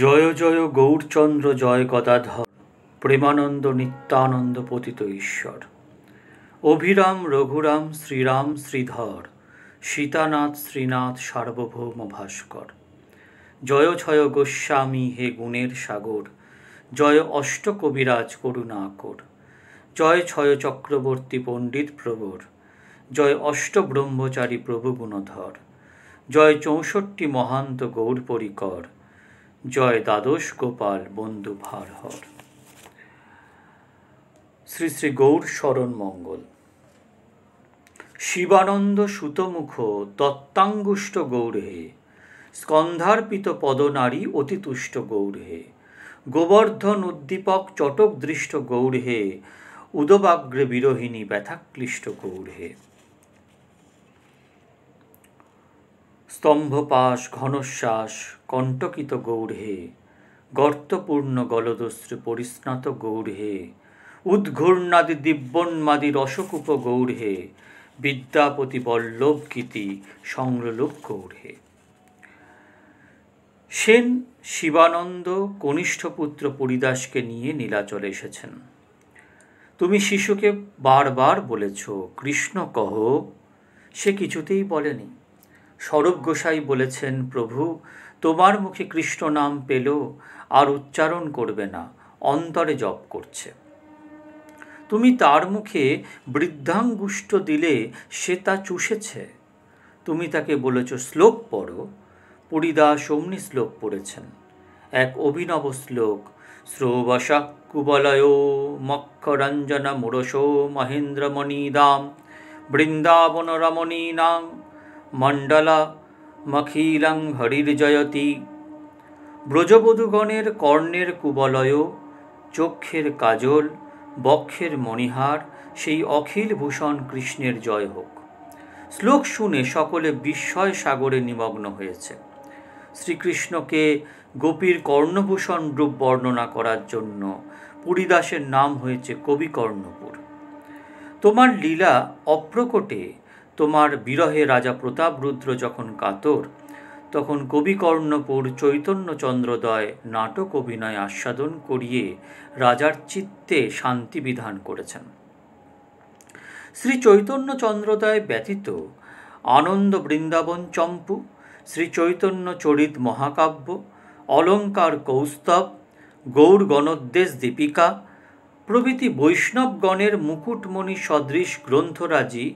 জয় জয় গৌরচন্দ্র জয় গদাধর প্রেমানন্দ নিত্যানন্দ পতিত ঈশ্বর অভিরাম রঘুরাম শ্রীরাম শ্রীধর সীতানাথ শ্রীনাথ সার্বভৌম ভাস্কর জয় ছয় গোস্বামী হে গুণের সাগর জয় অষ্ট কবিরাজ করুণাকর জয় ছয় চক্রবর্তী পণ্ডিত প্রবর জয় অষ্ট ব্রহ্মচারী প্রভু গুণধর জয় চৌষট্টি মহান্ত গৌর পরিকর জয় দ্বাদশ গোপাল বন্ধু ভারহর শ্রী শ্রী গৌর শরণ মঙ্গল শিবানন্দ সুতমুখ দত্তাঙ্গুষ্ট গৌরহে স্কন্ধার্পিত পদনারী অতিতুষ্ট গৌরহে গোবর্ধন উদ্দীপক চটক দৃষ্ট গৌরহে উদবাগ্রে বিরোহিণী ব্যথাক্লিষ্ট গৌরহে স্তম্ভপাশ ঘনশ্বাস কণ্টকিত গৌরহে গর্তপূর্ণ গলদস্রু পরিস্নাত গৌরহে উদ্ঘূর্ণাদি দিব্যন্মাদি রসকূপ গৌরহে বিদ্যাপতি বল্লভ গীতি সংলোলভ গৌরহে সেন শিবানন্দ কনিষ্ঠ পুত্র পরিদাসকে নিয়ে নীলাচলে এসেছেন তুমি শিশুকে বারবার বলেছ কৃষ্ণ কহ সে কিছুতেই বলেনি স্বরূপ গোসাই বলেছেন প্রভু তোমার মুখে কৃষ্ণ নাম পেলেও আর উচ্চারণ করবে না অন্তরে জপ করছে তুমি তার মুখে বৃদ্ধাঙ্গুষ্ট দিলে সে তা চুষেছে তুমি তাকে বলেছ শ্লোক পড়ো পুরীদাস অমনি শ্লোক পড়েছেন এক অভিনব শ্লোক শ্রোবাসা কুবলয় মক্ষরঞ্জন মুরসো মহেন্দ্রমণিদাম বৃন্দাবন রমণী নাম মণ্ডলমখিলং হরির্জয়তি ব্রজবধূগণের কর্ণের কুবলয় চক্ষের কাজল বক্ষের মণিহার সেই অখিল ভূষণ কৃষ্ণের জয় হোক শ্লোক শুনে সকলে বিস্ময় সাগরে নিমগ্ন হয়েছে শ্রীকৃষ্ণকে গোপীর কর্ণভূষণ রূপ বর্ণনা করার জন্য পুরীদাসের নাম হয়েছে কবিকর্ণপুর তোমার লীলা অপ্রকটে তোমার বিরহে রাজা প্রতাপ রুদ্র যখন কাতর তখন কবিকর্ণপুর চৈতন্যচন্দ্রদয় নাটক অভিনয় আস্বাদন করিয়ে রাজার চিত্তে শান্তি বিধান করেছেন শ্রী চৈতন্যচন্দ্রদয় ব্যতীত আনন্দ বৃন্দাবন চম্পু শ্রী চৈতন্য চরিত মহাকাব্য অলঙ্কার কৌস্তব গৌর গণোদ্দেশ দীপিকা প্রভৃতি বৈষ্ণবগণের মুকুটমণি সদৃশ গ্রন্থরাজি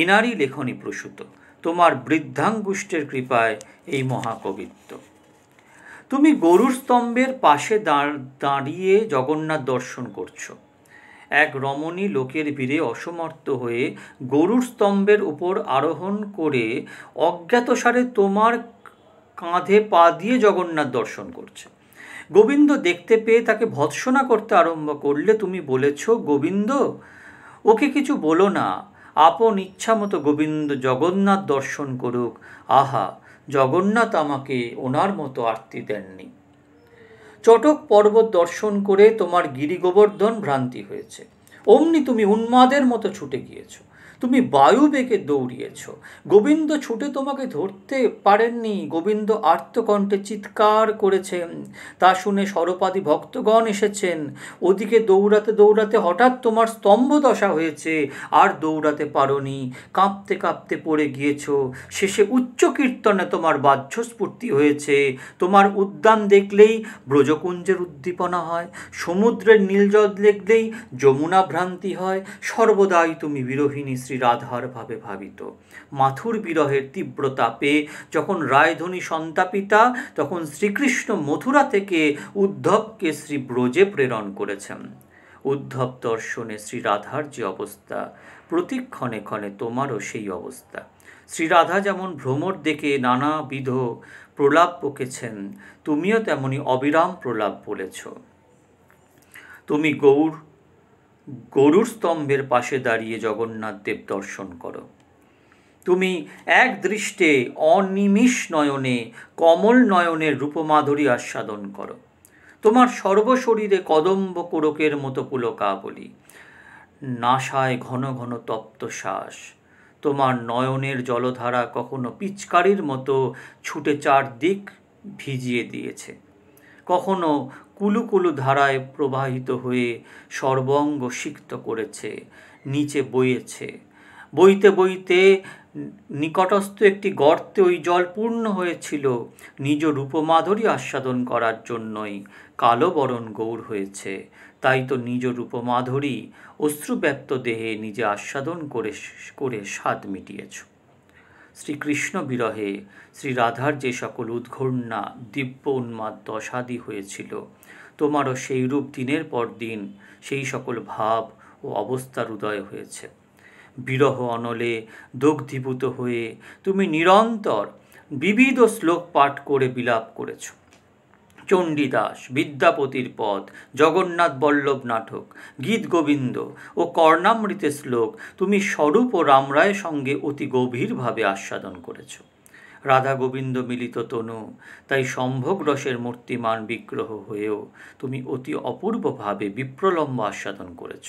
এনারই লেখনী প্রসূত তোমার বৃদ্ধাঙ্গুষ্ঠের কৃপায় এই মহাকবিত্ব তুমি গরুর স্তম্ভের পাশে দাঁড়িয়ে জগন্নাথ দর্শন করছো এক রমণী লোকের ভিড়ে অসমর্থ হয়ে গরুর স্তম্ভের উপর আরোহণ করে অজ্ঞাতসারে তোমার কাঁধে পা দিয়ে জগন্নাথ দর্শন করছে গোবিন্দ দেখতে পেয়ে তাকে ভৎসনা করতে আরম্ভ করলে তুমি বলেছ গোবিন্দ ওকে কিছু বলো না আপন ইচ্ছামতো গোবিন্দ জগন্নাথ দর্শন করুক আহা জগন্নাথ আমাকে ওনার মতো আরতি দেননি চটক পর্বত দর্শন করে তোমার গিরিগোবর্ধন ভ্রান্তি হয়েছে অমনি তুমি উন্মাদের মতো ছুটে গিয়েছো তুমি বায়ু বেগে দৌড়িয়েছ গোবিন্দ ছুটে তোমাকে ধরতে পারেননি গোবিন্দ আর্তকণ্ঠে চিৎকার করেছেন তা শুনে সরপাদি ভক্তগণ এসেছেন ওদিকে দৌড়াতে দৌড়াতে হঠাৎ তোমার স্তম্ভ দশা হয়েছে আর দৌড়াতে পারনি কাঁপতে কাঁপতে পড়ে গিয়েছ শেষে উচ্চ কীর্তনে তোমার বাহ্যস্ফূর্তি হয়েছে তোমার উদ্যান দেখলেই ব্রজকুঞ্জের উদ্দীপনা হয় সমুদ্রের নীলজল দেখলেই যমুনা ভ্রান্তি হয় সর্বদাই তুমি বিরোহিণী শ্রী শ্রীরাধার ভাবে ভাবিত মাথুর বিরহের তীব্রতা পেয়ে যখন রায়ধনী সন্তাপিতা তখন শ্রীকৃষ্ণ মথুরা থেকে উদ্ধবকে শ্রী ব্রজে প্রেরণ করেছেন উদ্ধব দর্শনে শ্রী রাধার যে অবস্থা প্রতিক্ষণে ক্ষণে তোমারও সেই অবস্থা শ্রী রাধা যেমন ভ্রমর দেখে নানাবিধ প্রলাপ বকেছেন তুমিও তেমনি অবিরাম প্রলাপ বলেছ তুমি গৌড় গরুর স্তম্ভের পাশে দাঁড়িয়ে জগন্নাথ দেব দর্শন করো তুমি এক দৃষ্টে অনিমিষ নয়নে কমল নয়নের রূপমাধুরী আস্বাদন করো তোমার সর্বশরীরে কদম্ব কোরকের মতো বলি নাশায় ঘন ঘন তপ্ত শ্বাস তোমার নয়নের জলধারা কখনো পিচকারির মতো ছুটে চারদিক ভিজিয়ে দিয়েছে কখনো কুলুকুলু ধারায় প্রবাহিত হয়ে সর্বঙ্গ সিক্ত করেছে নিচে বইয়েছে বইতে বইতে নিকটস্থ একটি গর্তে ওই জল পূর্ণ হয়েছিল নিজ রূপমাধুরী আস্বাদন করার জন্যই কালো বরণ গৌর হয়েছে তাই তো নিজ রূপমাধুরী অশ্রুব্যপ্ত দেহে নিজে আস্বাদন করে করে স্বাদ মিটিয়েছ শ্রীকৃষ্ণ বিরহে শ্রী রাধার যে সকল উদ্ঘূর্ণা দিব্য উন্মাদ দশাদি হয়েছিল তোমারও সেই রূপ দিনের পর দিন সেই সকল ভাব ও অবস্থার উদয় হয়েছে বিরহ অনলে দগ্ধীভূত হয়ে তুমি নিরন্তর বিবিধ শ্লোক পাঠ করে বিলাপ করেছ চণ্ডীদাস বিদ্যাপতির পদ জগন্নাথ বল্লভ নাটক গীত গোবিন্দ ও কর্ণামৃতের শ্লোক তুমি স্বরূপ ও রামরায়ের সঙ্গে অতি গভীরভাবে আস্বাদন করেছো রাধা গোবিন্দ মিলিত তনু তাই সম্ভোগ রসের মূর্তিমান বিগ্রহ হয়েও তুমি অতি অপূর্বভাবে বিপ্রলম্ব আস্বাদন করেছ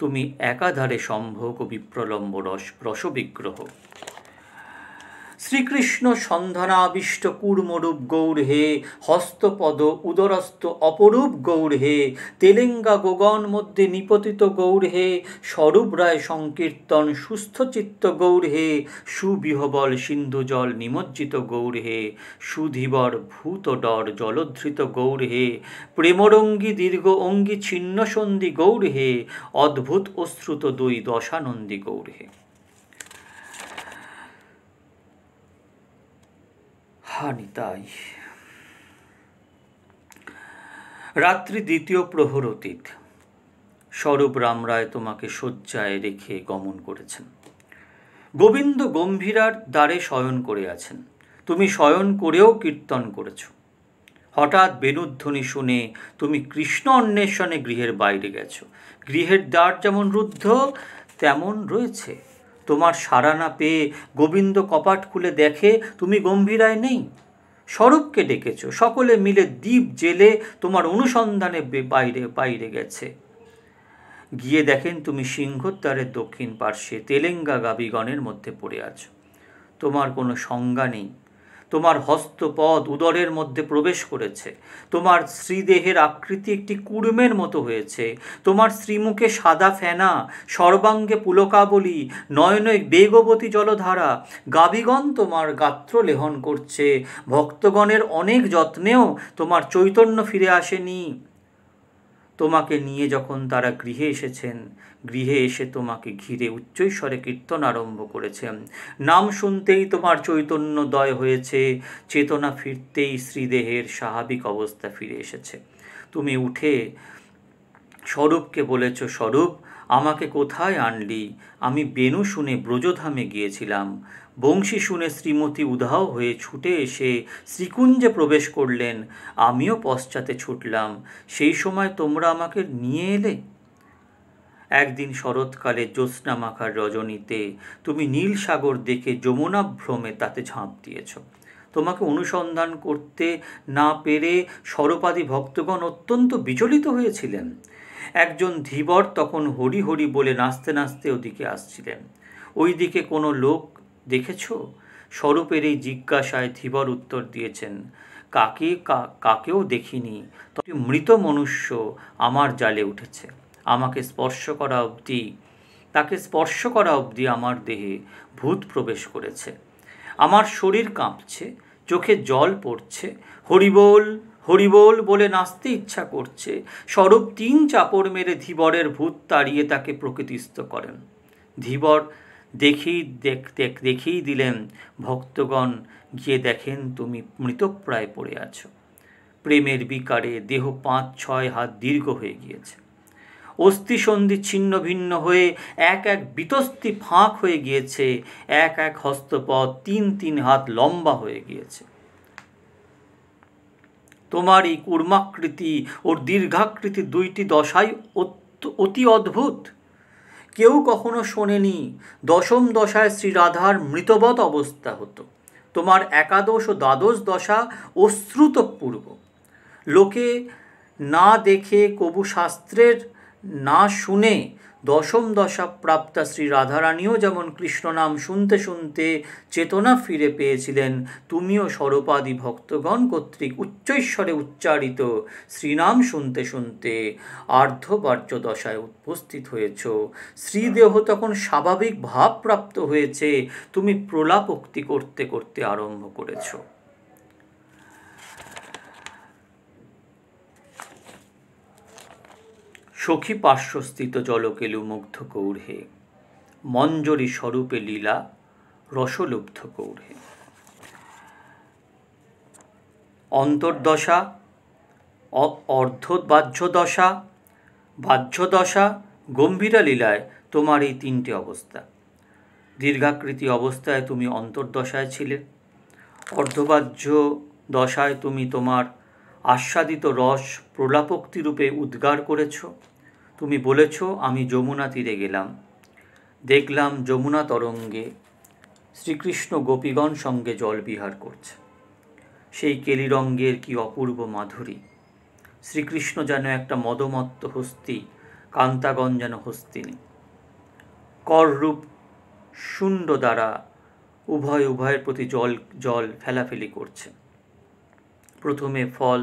তুমি একাধারে সম্ভোগ ও বিপ্রলম্ব রস রসবিগ্রহ শ্রীকৃষ্ণ সন্ধনাবিষ্ট কূর্মরূপ গৌর হে হস্তপদ উদরস্থ অপরূপ গৌর হে তেলেঙ্গা গোগন মধ্যে নিপতিত গৌর হে স্বরূপ রায় সংকীর্তন সুস্থচিত্ত গৌর হে সুবিহবল সিন্ধু জল নিমজ্জিত গৌর হে সুধীবর ভূত ডর জলধৃত গৌর হে প্রেমরঙ্গী দীর্ঘ অঙ্গী ছিন্নসন্ধি গৌর হে অদ্ভুত অশ্রুত দুই দশানন্দী গৌর হে হানি তাই রাত্রি দ্বিতীয় প্রহর অতীত স্বরূপ রামরায় তোমাকে শয্যায় রেখে গমন করেছেন গোবিন্দ গম্ভীরার দ্বারে শয়ন করে আছেন তুমি শয়ন করেও কীর্তন করেছ হঠাৎ বেনুধ্বনি শুনে তুমি কৃষ্ণ অন্বেষণে গৃহের বাইরে গেছো গৃহের দ্বার যেমন রুদ্ধ তেমন রয়েছে তোমার সাড়া না পেয়ে গোবিন্দ কপাট খুলে দেখে তুমি গম্ভীরায় নেই স্বরূপকে ডেকেছ সকলে মিলে দ্বীপ জেলে তোমার অনুসন্ধানে বাইরে বাইরে গেছে গিয়ে দেখেন তুমি সিংহদ্বারের দক্ষিণ পার্শ্বে তেলেঙ্গা গাবিগণের মধ্যে পড়ে আছো তোমার কোনো সংজ্ঞা নেই তোমার হস্তপদ উদরের মধ্যে প্রবেশ করেছে তোমার শ্রীদেহের আকৃতি একটি কুড়মের মতো হয়েছে তোমার শ্রীমুখে সাদা ফেনা সর্বাঙ্গে পুলকাবলী নয়নে বেগবতী জলধারা গাবিগণ তোমার গাত্র লেহন করছে ভক্তগণের অনেক যত্নেও তোমার চৈতন্য ফিরে আসেনি তোমাকে নিয়ে যখন তারা গৃহে এসেছেন গৃহে এসে তোমাকে ঘিরে উচ্চৈস্বরে কীর্তন আরম্ভ করেছেন নাম শুনতেই তোমার চৈতন্য দয় হয়েছে চেতনা ফিরতেই শ্রীদেহের স্বাভাবিক অবস্থা ফিরে এসেছে তুমি উঠে স্বরূপকে বলেছ স্বরূপ আমাকে কোথায় আনলি আমি বেনু শুনে ব্রজধামে গিয়েছিলাম বংশী শুনে শ্রীমতী উধাও হয়ে ছুটে এসে শ্রীকুঞ্জে প্রবেশ করলেন আমিও পশ্চাতে ছুটলাম সেই সময় তোমরা আমাকে নিয়ে এলে একদিন শরৎকালে জ্যোৎস্না মাখার রজনীতে তুমি নীল সাগর দেখে যমুনা ভ্রমে তাতে ঝাঁপ দিয়েছ তোমাকে অনুসন্ধান করতে না পেরে সরপাদি ভক্তগণ অত্যন্ত বিচলিত হয়েছিলেন একজন ধীবর তখন হরি হরি বলে নাচতে নাচতে ওদিকে আসছিলেন ওইদিকে কোনো লোক দেখেছ স্বরূপের এই জিজ্ঞাসায় ধীবর উত্তর দিয়েছেন কাকে কাকেও দেখিনি তবে মৃত মনুষ্য আমার জালে উঠেছে আমাকে স্পর্শ করা অবধি তাকে স্পর্শ করা অবধি আমার দেহে ভূত প্রবেশ করেছে আমার শরীর কাঁপছে চোখে জল পড়ছে হরিবোল হরিবোল বলে নাচতে ইচ্ছা করছে স্বরূপ তিন চাপড় মেরে ধীবরের ভূত তাড়িয়ে তাকে প্রকৃতিস্থ করেন ধীবর দেখেই দেখ দেখ দিলেন ভক্তগণ গিয়ে দেখেন তুমি মৃতপ্রায় পড়ে আছো প্রেমের বিকারে দেহ পাঁচ ছয় হাত দীর্ঘ হয়ে গিয়েছে অস্থিসন্ধি ছিন্ন ভিন্ন হয়ে এক এক বিতস্তি ফাঁক হয়ে গিয়েছে এক এক হস্তপদ তিন তিন হাত লম্বা হয়ে গিয়েছে তোমার এই কুর্মাকৃতি ওর দীর্ঘাকৃতি দুইটি দশাই অতি অদ্ভুত কেউ কখনো শোনেনি দশম দশায় শ্রীরাধার মৃতবৎ অবস্থা হতো তোমার একাদশ ও দ্বাদশ দশা অশ্রুতপূর্ব লোকে না দেখে কবু শাস্ত্রের না শুনে দশম দশা প্রাপ্তা শ্রী রাধারানীও যেমন কৃষ্ণনাম শুনতে শুনতে চেতনা ফিরে পেয়েছিলেন তুমিও স্বরূপাদি ভক্তগণ কর্তৃক উচ্চৈশ্বরে উচ্চারিত শ্রীনাম শুনতে শুনতে আর্ধবার্য দশায় উপস্থিত হয়েছ শ্রীদেহ তখন স্বাভাবিক ভাব প্রাপ্ত হয়েছে তুমি প্রলাপোক্তি করতে করতে আরম্ভ করেছো সখী পার্শ্বস্থিত জলকেলু মুগ্ধ কৌঢ়ে মঞ্জরি স্বরূপে লীলা রসলুব্ধ কৌঢ়ে অন্তর্দশা অর্ধ বাহ্যদশা বাহ্যদশা গম্ভীরা লীলায় তোমার এই তিনটি অবস্থা দীর্ঘাকৃতি অবস্থায় তুমি অন্তর্দশায় ছিলে অর্ধবাহ্য দশায় তুমি তোমার আস্বাদিত রস রূপে উদ্গার করেছো তুমি বলেছ আমি যমুনা তীরে গেলাম দেখলাম যমুনা তরঙ্গে শ্রীকৃষ্ণ গোপীগণ সঙ্গে জলবিহার করছে সেই কেলিরঙ্গের কি অপূর্ব মাধুরী শ্রীকৃষ্ণ যেন একটা মদমত্ত হস্তি কান্তাগণ যেন হস্তিনী কররূপ শুণ্ড দ্বারা উভয় উভয়ের প্রতি জল জল ফেলাফেলি করছে প্রথমে ফল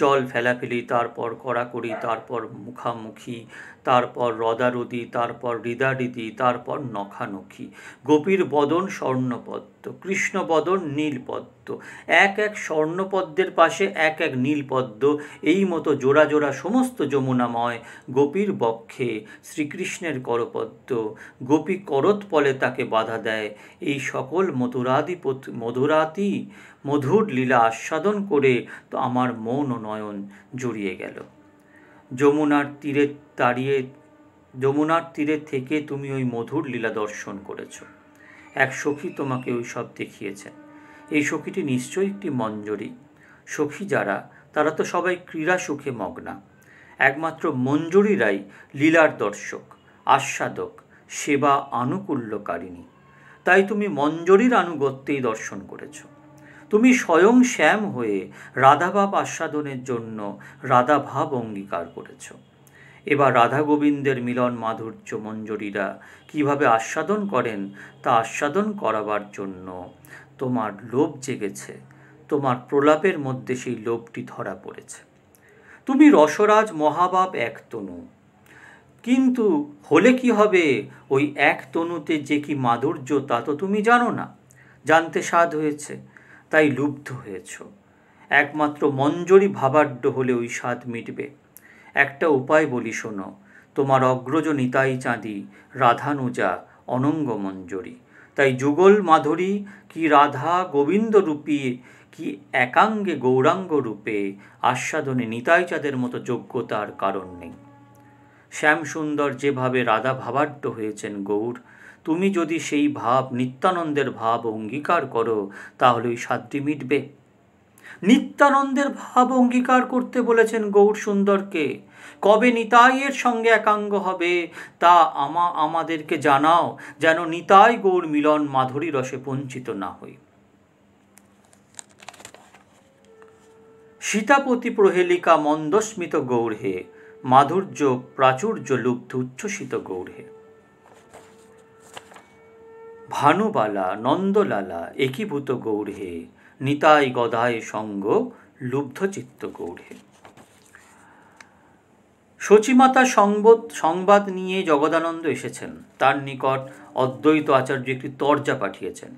জল ফেলাফেলি তারপর কড়াকড়ি তারপর মুখামুখি তারপর রদারদি তারপর হৃদারিদি তারপর নখানখি গোপীর বদন স্বর্ণপদ্ম কৃষ্ণবদন নীলপদ্ম এক এক স্বর্ণপদ্মের পাশে এক এক নীলপদ্ম এই মতো জোড়া জোড়া সমস্ত যমুনাময় গোপীর বক্ষে শ্রীকৃষ্ণের করপদ্ম গোপী করতপলে তাকে বাধা দেয় এই সকল মধুরাধিপত মধুরাতি মধুর লীলা আস্বাদন করে তো আমার মন ও নয়ন জড়িয়ে গেল যমুনার তীরে দাঁড়িয়ে যমুনার তীরে থেকে তুমি ওই মধুর লীলা দর্শন করেছ এক সখী তোমাকে ওই সব দেখিয়েছেন এই সখীটি নিশ্চয়ই একটি মঞ্জরি সখী যারা তারা তো সবাই ক্রীড়া সুখে মগ্না একমাত্র মঞ্জুরিরাই লীলার দর্শক আস্বাদক সেবা আনুকূল্যকারিণী তাই তুমি মঞ্জরির আনুগত্যেই দর্শন করেছো তুমি স্বয়ং শ্যাম হয়ে রাধাভাব আস্বাদনের জন্য রাধাভাব অঙ্গীকার করেছ এবার রাধা গোবিন্দের মিলন মাধুর্য মঞ্জরীরা কিভাবে আস্বাদন করেন তা আস্বাদন করাবার জন্য তোমার লোভ জেগেছে তোমার প্রলাপের মধ্যে সেই লোভটি ধরা পড়েছে তুমি রসরাজ মহাবাব এক তনু কিন্তু হলে কি হবে ওই এক তনুতে যে কি মাধুর্য তা তো তুমি জানো না জানতে সাধ হয়েছে তাই লুব্ধ হয়েছ একমাত্র মঞ্জরি ভাবাড্য হলে ওই স্বাদ মিটবে একটা উপায় বলি শোনো তোমার অগ্রজ নিতাই চাঁদি রাধানুজা অনঙ্গ মঞ্জরি তাই যুগল মাধুরী কি রাধা গোবিন্দ রূপী কি একাঙ্গে গৌরাঙ্গ রূপে আস্বাদনে নিতাই চাঁদের মতো যোগ্যতার কারণ নেই শ্যামসুন্দর যেভাবে রাধা ভাবাড্য হয়েছেন গৌর তুমি যদি সেই ভাব নিত্যানন্দের ভাব অঙ্গীকার করো তাহলে ওই সাতটি মিটবে নিত্যানন্দের ভাব অঙ্গীকার করতে বলেছেন গৌর সুন্দরকে কবে নিতাইয়ের সঙ্গে একাঙ্গ হবে তা আমা আমাদেরকে জানাও যেন নিতাই গৌর মিলন মাধুরী রসে বঞ্চিত না হই সীতাপতি প্রহেলিকা মন্দস্মিত হে মাধুর্য প্রাচুর্য লুব্ধ উচ্ছ্বসিত হে ভানুবালা নন্দলালা একীভূত গৌড়ে নিতাই গদায় সঙ্গ লুব্ধচিত্ত গৌড়ে শচীমাতা সংবাদ সংবাদ নিয়ে জগদানন্দ এসেছেন তার নিকট অদ্বৈত আচার্য একটি তর্জা পাঠিয়েছেন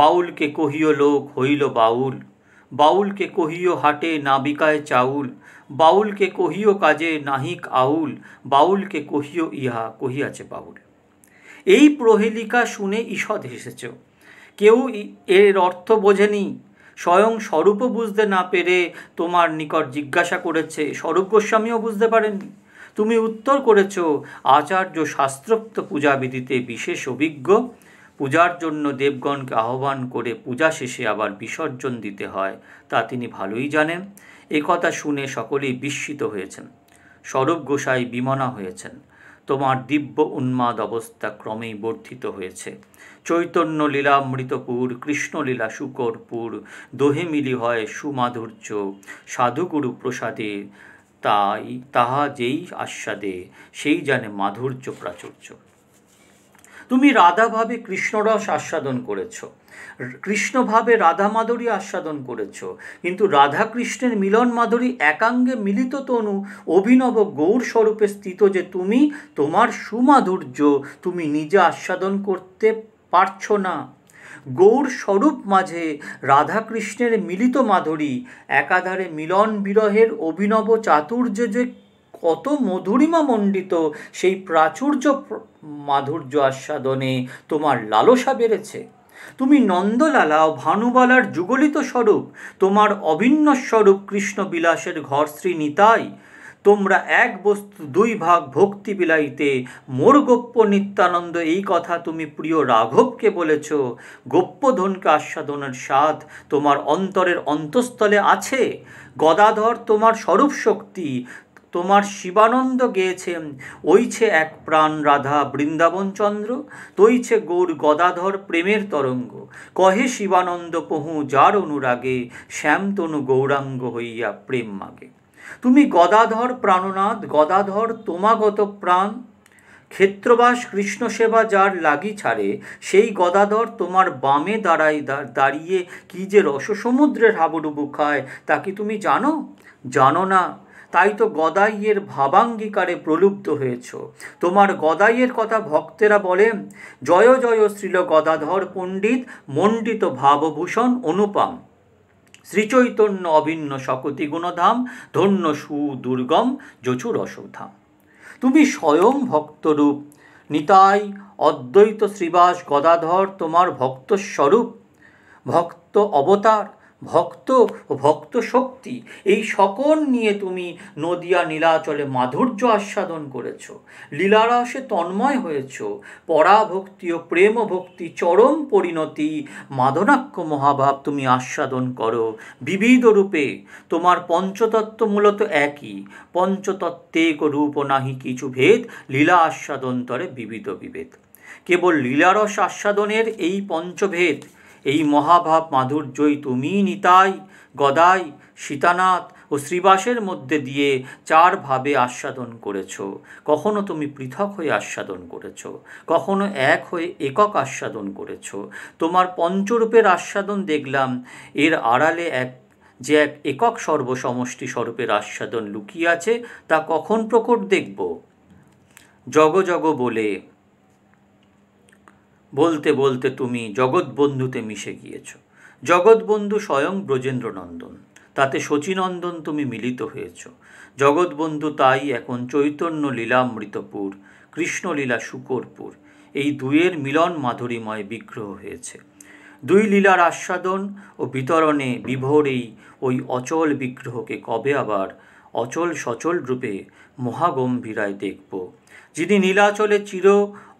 বাউলকে কহিও লোক হইল বাউল বাউলকে কহিও হাটে নাবিকায় চাউল বাউলকে কহিও কাজে নাহিক আউল বাউলকে কহিও ইহা কহিয়াছে বাউল এই প্রহেলিকা শুনে ঈষৎ হেসেছ কেউ এর অর্থ বোঝেনি স্বয়ং স্বরূপও বুঝতে না পেরে তোমার নিকট জিজ্ঞাসা করেছে স্বরূপ গোস্বামীও বুঝতে পারেননি তুমি উত্তর করেছ আচার্য শাস্ত্রোক্ত পূজাবিধিতে বিশেষ অভিজ্ঞ পূজার জন্য দেবগণকে আহ্বান করে পূজা শেষে আবার বিসর্জন দিতে হয় তা তিনি ভালোই জানেন একথা শুনে সকলেই বিস্মিত হয়েছেন স্বরূপ গোসাই বিমনা হয়েছেন তোমার দিব্য উন্মাদ অবস্থা ক্রমেই বর্ধিত হয়েছে চৈতন্য মৃতপুর কৃষ্ণলীলা শুকরপুর দোহে মিলি হয় সুমাধুর্য সাধুগুরু প্রসাদে তাই তাহা যেই আস্বাদে সেই জানে মাধুর্য প্রাচুর্য তুমি রাধাভাবে কৃষ্ণরস আস্বাদন করেছ কৃষ্ণভাবে রাধা মাধুরী আস্বাদন করেছ কিন্তু রাধা কৃষ্ণের মিলন মাধুরী একাঙ্গে মিলিত তনু অভিনব গৌর স্বরূপে স্থিত যে তুমি তোমার সুমাধুর্য তুমি নিজে আস্বাদন করতে পারছো না গৌর স্বরূপ মাঝে রাধাকৃষ্ণের মিলিত মাধুরী একাধারে মিলন বিরহের অভিনব চাতুর্য যে কত মধুরিমা মণ্ডিত সেই প্রাচুর্য মাধুর্য আস্বাদনে তোমার লালসা বেড়েছে তুমি নন্দলালা ও ভানুবালার যুগলিত স্বরূপ তোমার অভিন্ন স্বরূপ কৃষ্ণ বিলাসের ঘর শ্রী নিতাই তোমরা এক বস্তু দুই ভাগ ভক্তি বিলাইতে মোর গোপ্য নিত্যানন্দ এই কথা তুমি প্রিয় রাঘবকে বলেছ গোপ্যধনকে আস্বাদনের স্বাদ তোমার অন্তরের অন্তঃস্থলে আছে গদাধর তোমার স্বরূপ শক্তি তোমার শিবানন্দ গেয়েছেন ওইছে এক প্রাণ রাধা বৃন্দাবন চন্দ্র তৈছে গৌর গদাধর প্রেমের তরঙ্গ কহে শিবানন্দ পহু যার অনুরাগে শ্যামতনু গৌরাঙ্গ হইয়া প্রেম মাগে তুমি গদাধর প্রাণনাথ গদাধর তোমাগত প্রাণ ক্ষেত্রবাস কৃষ্ণ সেবা যার লাগি ছাড়ে সেই গদাধর তোমার বামে দাঁড়াই দাঁড়িয়ে কী যে রসসমুদ্রের হাবুডুবু খায় তা কি তুমি জানো জানো না তাই তো গদাইয়ের ভাবাঙ্গীকারে প্রলুব্ধ হয়েছ তোমার গদাইয়ের কথা ভক্তেরা বলেন জয় জয় শ্রীল গদাধর পণ্ডিত মণ্ডিত ভাবভূষণ অনুপাম শ্রীচৈতন্য অভিন্ন শকতি গুণধাম ধন্য সুদুর্গম যচুর অশোধাম তুমি স্বয়ং ভক্তরূপ নিতাই অদ্বৈত শ্রীবাস গদাধর তোমার ভক্তস্বরূপ ভক্ত অবতার ভক্ত ও ভক্ত শক্তি এই সকল নিয়ে তুমি নদিয়া নীলাচলে মাধুর্য আস্বাদন করেছ লীলারসে তন্ময় হয়েছ পরাভক্তি ও প্রেম ভক্তি চরম পরিণতি মাদনাক্য মহাভাব তুমি আস্বাদন করো বিবিধ রূপে তোমার পঞ্চতত্ত্ব মূলত একই পঞ্চতত্ত্বে রূপ নাহি কিছু ভেদ লীলা আস্বাদন তরে বিবিধ বিভেদ কেবল লীলারস আস্বাদনের এই পঞ্চভেদ এই মহাভাব মাধুর্যই তুমি নিতাই গদাই সীতানাথ ও শ্রীবাসের মধ্যে দিয়ে চার ভাবে আস্বাদন করেছ কখনো তুমি পৃথক হয়ে আস্বাদন করেছ কখনো এক হয়ে একক আস্বাদন করেছ তোমার পঞ্চরূপের আস্বাদন দেখলাম এর আড়ালে এক যে এক একক সর্বসমষ্টি স্বরূপের আস্বাদন লুকিয়ে আছে তা কখন প্রকট দেখব জগ জগ বলে বলতে বলতে তুমি জগৎবন্ধুতে মিশে গিয়েছ জগৎবন্ধু স্বয়ং ব্রজেন্দ্রনন্দন তাতে শচীনন্দন তুমি মিলিত হয়েছ জগৎবন্ধু তাই এখন চৈতন্য লীলামৃতপুর কৃষ্ণলীলা শুকরপুর এই দুয়ের মিলন মাধুরীময় বিগ্রহ হয়েছে দুই লীলার আস্বাদন ও বিতরণে বিভোর এই ওই অচল বিগ্রহকে কবে আবার অচল সচল রূপে মহাগম্ভীরায় দেখব যিনি নীলাচলে চির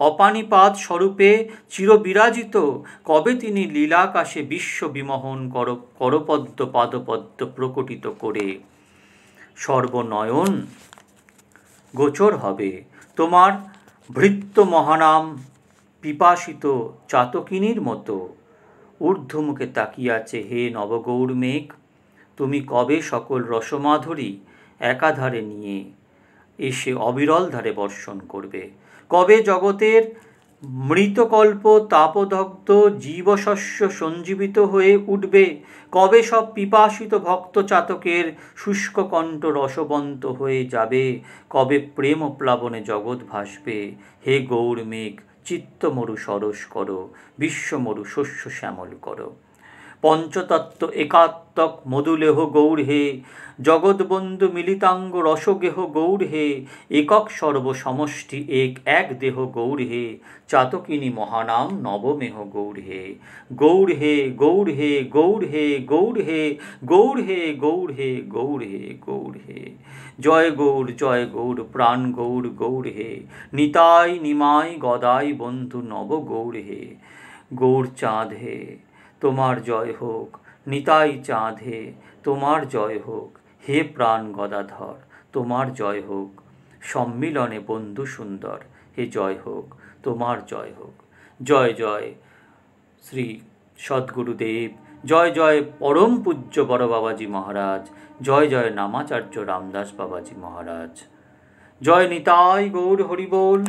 অপানিপাত স্বরূপে চিরবিরাজিত কবে তিনি লীলাকাশে বিশ্ব বিমোহন কর করপদ্ম পাদপদ্ম প্রকটিত করে সর্বনয়ন গোচর হবে তোমার ভৃত্ত মহানাম পিপাসিত চাতকিনীর মতো ঊর্ধ্বমুখে তাকিয়াছে হে নবগৌর মেঘ তুমি কবে সকল রসমাধুরী একাধারে নিয়ে এসে অবিরল ধারে বর্ষণ করবে কবে জগতের মৃতকল্প তাপদগ্ধ জীবশস্য সঞ্জীবিত হয়ে উঠবে কবে সব পিপাসিত ভক্ত চাতকের শুষ্ককণ্ঠ রসবন্ত হয়ে যাবে কবে প্রেম প্লাবনে জগৎ ভাসবে হে গৌরমেঘ চিত্তমরু সরস করো বিশ্বমরু শস্য শ্যামল করো পঞ্চতত্ত্ব একাত্মক মধুলেহ গৌরহে জগৎবন্ধু মিলিতাঙ্গ রসগেহ হে একক সর্বসমষ্টি এক এক দেহ গৌরহে চাতকিনী মহানাম নবমেহ গৌরহে গৌরহে গৌরহে গৌরহে গৌরহে গৌরহে গৌরহে গৌরহে গৌরহে জয় গৌর জয় গৌর প্রাণ গৌর গৌরহে নিতাই নিমাই গদাই বন্ধু নব গৌরহে গৌর চাঁদ হে তোমার জয় হোক নিতাই চাঁদে তোমার জয় হোক হে প্রাণ গদাধর তোমার জয় হোক সম্মিলনে বন্ধু সুন্দর হে জয় হোক তোমার জয় হোক জয় জয় শ্রী সদ্গুরুদেব জয় জয় পরম পূজ্য বড় বাবাজি মহারাজ জয় জয় নামাচার্য রামদাস বাবাজি মহারাজ জয় নিতাই গৌর হরিবোল